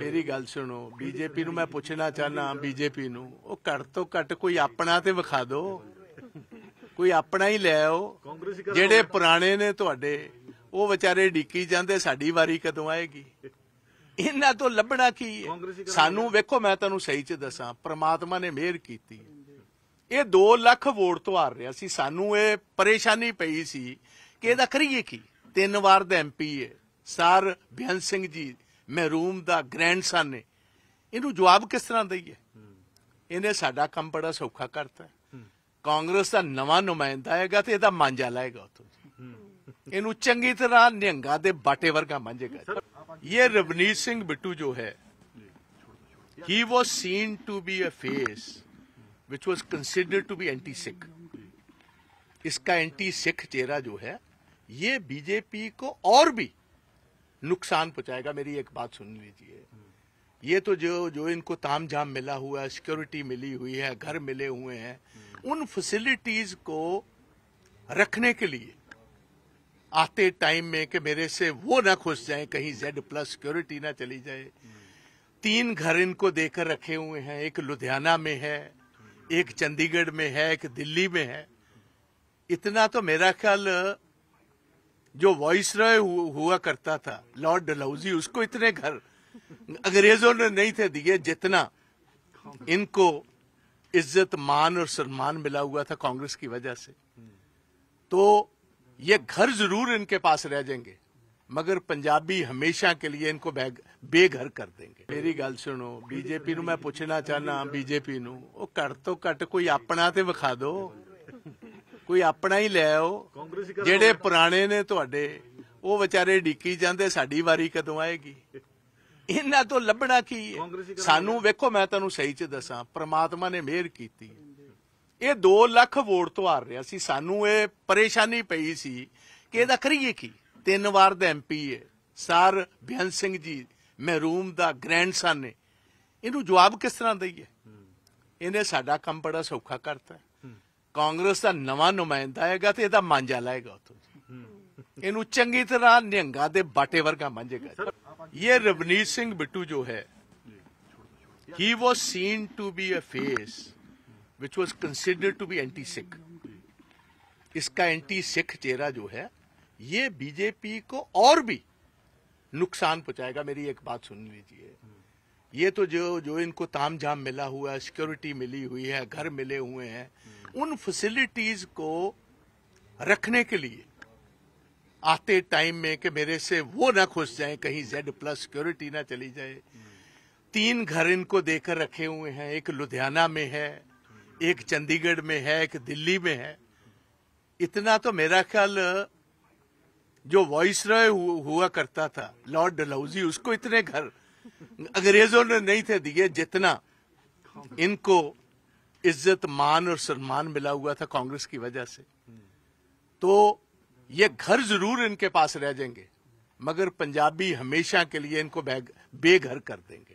ਮੇਰੀ ਗੱਲ ਸੁਣੋ ਬੀਜੇਪੀ ਨੂੰ ਮੈਂ ਪੁੱਛਣਾ ਚਾਹਨਾ ਬੀਜੇਪੀ ਨੂੰ ਉਹ ਘੱਟ ਤੋਂ ਘੱਟ ਕੋਈ ਆਪਣਾ ਤੇ ਵਿਖਾ ਦਿਓ ਕੋਈ ਆਪਣਾ ਹੀ ਲੈ ਆਓ ਜਿਹੜੇ ਪੁਰਾਣੇ ਨੇ ਤੁਹਾਡੇ ਉਹ ਵਿਚਾਰੇ ਡਿੱਕੀ ਜਾਂਦੇ ਸਾਡੀ ਵਾਰੀ ਕਦੋਂ ਆਏਗੀ ਇਹਨਾਂ ਤੋਂ ਲੱਭਣਾ ਕੀ ਹੈ ਸਾਨੂੰ ਵੇਖੋ ਮੈਂ ਤੁਹਾਨੂੰ ਸਹੀ ਚ ਦੱਸਾਂ ਪ੍ਰਮਾਤਮਾ ਨੇ ਮਿਹਰ ਕੀਤੀ ਇਹ 2 ਲੱਖ ਵੋਟ ਤੋਂ ਹਾਰ ਰਿਹਾ ਸੀ ਸਾਨੂੰ ਇਹ ਪਰੇਸ਼ਾਨੀ ਪਈ ਸੀ ਕਿ ਇਹਦਾ ਕਰੀਏ ਕੀ ਤਿੰਨ ਵਾਰ ਦਾ ਐਮਪੀ ਹੈ ਸਰ ਬਿਆਨ ਸਿੰਘ ਜੀ ਮਹਿਰੂਮ ਦਾ ਗ੍ਰੈਂਡਸਨ ਨੇ ਇਹਨੂੰ ਜਵਾਬ ਕਿਸ ਤਰ੍ਹਾਂ ਦਈਏ ਇਹਨੇ ਸਾਡਾ ਕੰਮ ਬੜਾ ਸੌਖਾ ਕਰਤਾ ਕਾਂਗਰਸ ਦਾ ਨਵਾਂ ਨੁਮਾਇੰਦਾ ਹੈਗਾ ਤੇ ਇਹਦਾ ਮਾਂਜਾ ਲਾਏਗਾ ਉਥੋਂ ਇਹਨੂੰ ਚੰਗੀ ਤਰ੍ਹਾਂ ਨਿਹੰਗਾ ਦੇ ਬਾਟੇ ਵਰਗਾ ਮਾਂਜੇਗਾ ਇਹ ਰਵਨੀਤ ਸਿੰਘ ਬਿੱਟੂ ਜੋ ਹੈ was seen to be a face which was was to be anti Sikh sikh इसका ਐਂਟੀ ਸਿੱਖ ਚਿਹਰਾ ਜੋ ਹੈ ਇਹ ਬੀਜੇਪੀ ਕੋ ਔਰ ਵੀ नुकसान पहुंचाएगा मेरी एक बात सुन लीजिए ये तो जो जो इनको ताम झाम मिला हुआ है सिक्योरिटी मिली हुई है घर मिले हुए हैं उन फैसिलिटीज को रखने के लिए आते टाइम में कि मेरे से वो ना खुश जाए कहीं जेड प्लस सिक्योरिटी ना चली जाए तीन घर इनको देकर रखे हुए हैं एक लुधियाना में है एक चंडीगढ़ में है एक दिल्ली में है इतना तो मेरा ख्याल जो वॉइस रॉय हुआ करता था लॉर्ड डलाउजी उसको इतने घर अंग्रेजों ने नहीं थे दिए जितना इनको इज्जत मान और सम्मान मिला हुआ था कांग्रेस की वजह से तो ये घर जरूर इनके पास रह जाएंगे मगर पंजाबी हमेशा के लिए इनको बेघर कर देंगे मेरी गल सुनो बीजेपी नु मैं पूछना चाहना बीजेपी नो घट तो घट कोई अपना तो विखा दो कोई अपना ही ले आओ ਜਿਹੜੇ ਪੁਰਾਣੇ ਨੇ ਤੁਹਾਡੇ ਉਹ ਵਿਚਾਰੇ ਡਿੱਕੀ ਜਾਂਦੇ ਸਾਡੀ ਵਾਰੀ ਕਦੋਂ ਆਏਗੀ ਇਹਨਾਂ ਤੋਂ ਲੱਭਣਾ ਕੀ ਹੈ ਸਾਨੂੰ ਵੇਖੋ ਮੈਂ ਤੁਹਾਨੂੰ ਸਹੀ ਚ ਦੱਸਾਂ ਪ੍ਰਮਾਤਮਾ ਨੇ ਮਿਹਰ ਕੀਤੀ ਇਹ 2 ਲੱਖ ਵੋਟ ਤੋਂ ਹਾਰ ਰਿਹਾ ਸੀ ਸਾਨੂੰ ਇਹ ਪਰੇਸ਼ਾਨੀ ਪਈ ਸੀ ਕਿ ਇਹਦਾ ਕਰੀਏ ਕੀ ਤਿੰਨ ਵਾਰ ਦਾ ਐਮਪੀ ਹੈ ਸਰ ਬਿਆਨ ਸਿੰਘ ਜੀ ਮਹਿਰੂਮ ਦਾ ਗ੍ਰੈਂਡਸਨ ਨੇ ਇਹਨੂੰ ਜਵਾਬ ਕਿਸ ਤਰ੍ਹਾਂ ਦਈਏ ਇਹਨੇ ਸਾਡਾ ਕੰਮ ਬੜਾ ਸੌਖਾ ਕਰਤਾ कांग्रेस का नवा नुमाइंदा है मांझा लाएगा उतो इन चंगी तरह निहंगा दे बाटे वर्गा मांझेगा ये रवनीत सिंह बिट्टू जो है he was seen to be a face which was consider to be anti Sikh इसका एंटी सिख चेहरा जो है ये बीजेपी को और भी नुकसान पहुंचाएगा मेरी एक बात सुन लीजिए ये तो जो जो इनको ताम झाम मिला हुआ है सिक्योरिटी मिली हुई है घर मिले हुए हैं उन फैसिलिटीज को रखने के लिए आते टाइम में कि मेरे से वो ना खुश जाए कहीं जेड प्लस सिक्योरिटी ना चली जाए तीन घर इनको देकर रखे हुए हैं एक लुधियाना में है एक चंडीगढ़ में है एक दिल्ली में है इतना तो मेरा ख्याल जो वॉइस रॉय हुआ करता था लॉर्ड डलाउजी उसको इतने घर अंग्रेजों ने नहीं थे दिए जितना इनको इज्जत मान और सम्मान मिला हुआ था कांग्रेस की वजह से तो ये घर जरूर इनके पास रह जाएंगे मगर पंजाबी हमेशा के लिए इनको बेघर कर देंगे